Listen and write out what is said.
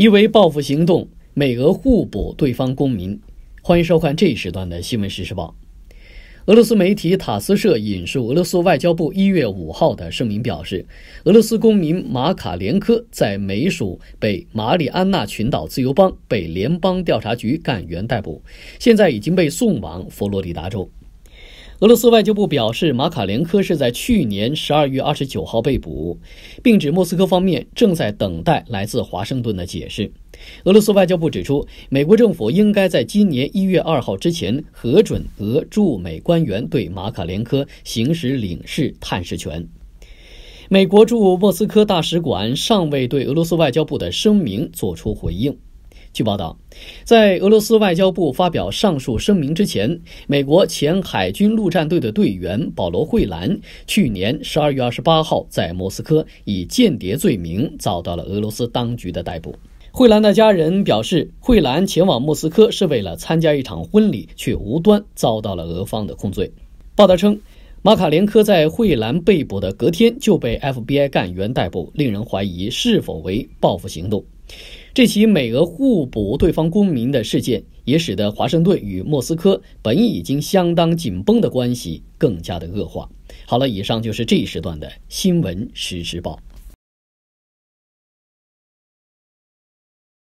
一为报复行动，美俄互补对方公民。欢迎收看这一时段的新闻实时报。俄罗斯媒体塔斯社引述俄罗斯外交部一月五号的声明表示，俄罗斯公民马卡连科在美属北马里安纳群岛自由邦被联邦调查局干员逮捕，现在已经被送往佛罗里达州。俄罗斯外交部表示，马卡连科是在去年十二月二十九号被捕，并指莫斯科方面正在等待来自华盛顿的解释。俄罗斯外交部指出，美国政府应该在今年一月二号之前核准俄驻美官员对马卡连科行使领事探视权。美国驻莫斯科大使馆尚未对俄罗斯外交部的声明作出回应。据报道，在俄罗斯外交部发表上述声明之前，美国前海军陆战队的队员保罗·惠兰去年十二月二十八号在莫斯科以间谍罪名遭到了俄罗斯当局的逮捕。惠兰的家人表示，惠兰前往莫斯科是为了参加一场婚礼，却无端遭到了俄方的控罪。报道称，马卡连科在惠兰被捕的隔天就被 FBI 干员逮捕，令人怀疑是否为报复行动。这起美俄互补对方公民的事件，也使得华盛顿与莫斯科本已经相当紧绷的关系更加的恶化。好了，以上就是这一时段的新闻实时报。